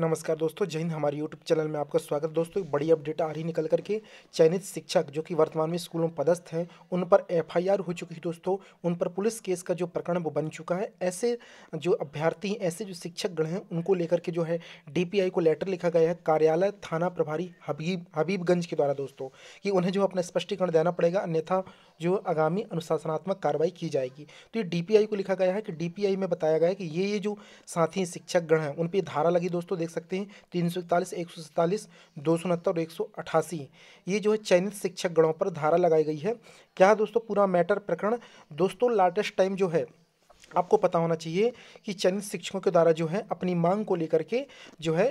नमस्कार दोस्तों जय हिंद हमारे यूट्यूब चैनल में आपका स्वागत दोस्तों एक बड़ी अपडेट आ रही निकल करके चयनित शिक्षक जो कि वर्तमान में स्कूलों में पदस्थ हैं उन पर एफआईआर हो चुकी है दोस्तों उन पर पुलिस केस का जो प्रकरण वो बन चुका है ऐसे जो अभ्यर्थी हैं ऐसे जो शिक्षक गण हैं उनको लेकर के जो है डी को लेटर लिखा गया है कार्यालय थाना प्रभारी हबीब हबीबगंज के द्वारा दोस्तों कि उन्हें जो अपना स्पष्टीकरण देना पड़ेगा अन्यथा जो आगामी अनुशासनात्मक कार्रवाई की जाएगी तो ये डी को लिखा गया है कि डी में बताया गया है कि ये ये जो साथी शिक्षक गण हैं उन पर धारा लगी दोस्तों देख सकते हैं तीन सौ इकतालीस एक सौ सैंतालीस दो सौ उनहत्तर और एक सौ अठासी ये जो है चयनित शिक्षक गणों पर धारा लगाई गई है क्या है दोस्तों पूरा मैटर प्रकरण दोस्तों लाटेस्ट टाइम जो है आपको पता होना चाहिए कि चयनित शिक्षकों के द्वारा जो है अपनी मांग को लेकर के जो है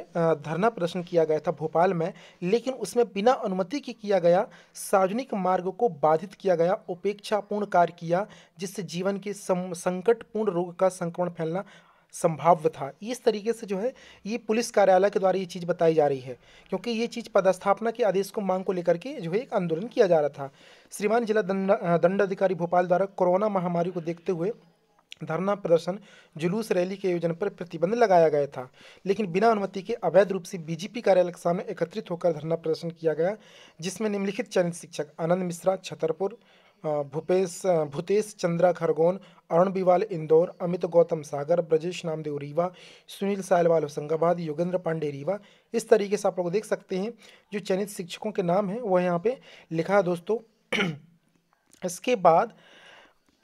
धरना प्रदर्शन किया गया था भोपाल में लेकिन उसमें बिना अनुमति के किया गया सार्वजनिक मार्ग को बाधित किया गया उपेक्षापूर्ण कार्य किया जिससे जीवन के संकटपूर्ण रोग का संक्रमण फैलना संभाव्य था इस तरीके से जो है ये पुलिस कार्यालय के द्वारा ये चीज़ बताई जा रही है क्योंकि ये चीज़ पदस्थापना के आदेश को मांग को लेकर के जो है एक आंदोलन किया जा रहा था श्रीमान जिला दंड दंडाधिकारी भोपाल द्वारा कोरोना महामारी को देखते हुए धरना प्रदर्शन जुलूस रैली के आयोजन पर प्रतिबंध लगाया गया था लेकिन बिना अनुमति के अवैध रूप से बीजेपी कार्यालय के सामने एकत्रित होकर धरना प्रदर्शन किया गया जिसमें निम्नलिखित चयनित शिक्षक आनंद मिश्रा छतरपुर भूपेश भूतेश चंद्रा खरगोन अरुण बिवाल इंदौर अमित गौतम सागर ब्रजेश नामदेव रीवा सुनील सालवाल होशंगाबाद योगेंद्र पांडे रीवा इस तरीके से आप लोग देख सकते हैं जो चयनित शिक्षकों के नाम हैं वह यहाँ पे लिखा है दोस्तों इसके बाद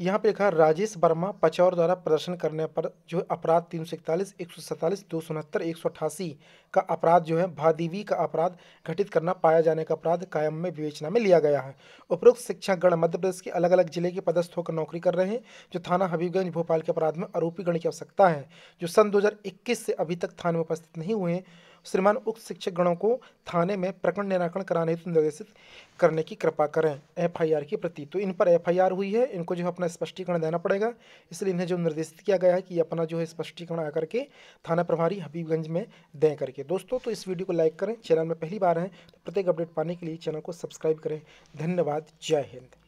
यहाँ पे लिखा राजेश वर्मा पचौर द्वारा प्रदर्शन करने पर जो है अपराध तीन सौ इकतालीस एक सौ सैंतालीस दो सौ उनहत्तर एक सौ अठासी का अपराध जो है भादीवी का अपराध घटित करना पाया जाने का अपराध कायम में विवेचना में लिया गया है उपरोक्त शिक्षा गण मध्य प्रदेश के अलग अलग जिले के पदस्थ होकर नौकरी कर रहे हैं जो थाना हबीबगंज भोपाल के अपराध में आरोपी गण की आवश्यकता है जो सन दो से अभी तक थाने में उपस्थित नहीं हुए हैं श्रीमान उक्त शिक्षक गणों को थाने में प्रकरण निराकरण कराने हेतु निर्देशित करने की कृपा करें एफआईआर की प्रति तो इन पर एफआईआर हुई है इनको जो है अपना स्पष्टीकरण देना पड़ेगा इसलिए इन्हें जो निर्देशित किया गया है कि अपना जो है स्पष्टीकरण आकर के थाना प्रभारी हबीबगंज में दें करके दोस्तों तो इस वीडियो को लाइक करें चैनल में पहली बार हैं तो प्रत्येक अपडेट पाने के लिए चैनल को सब्सक्राइब करें धन्यवाद जय हिंद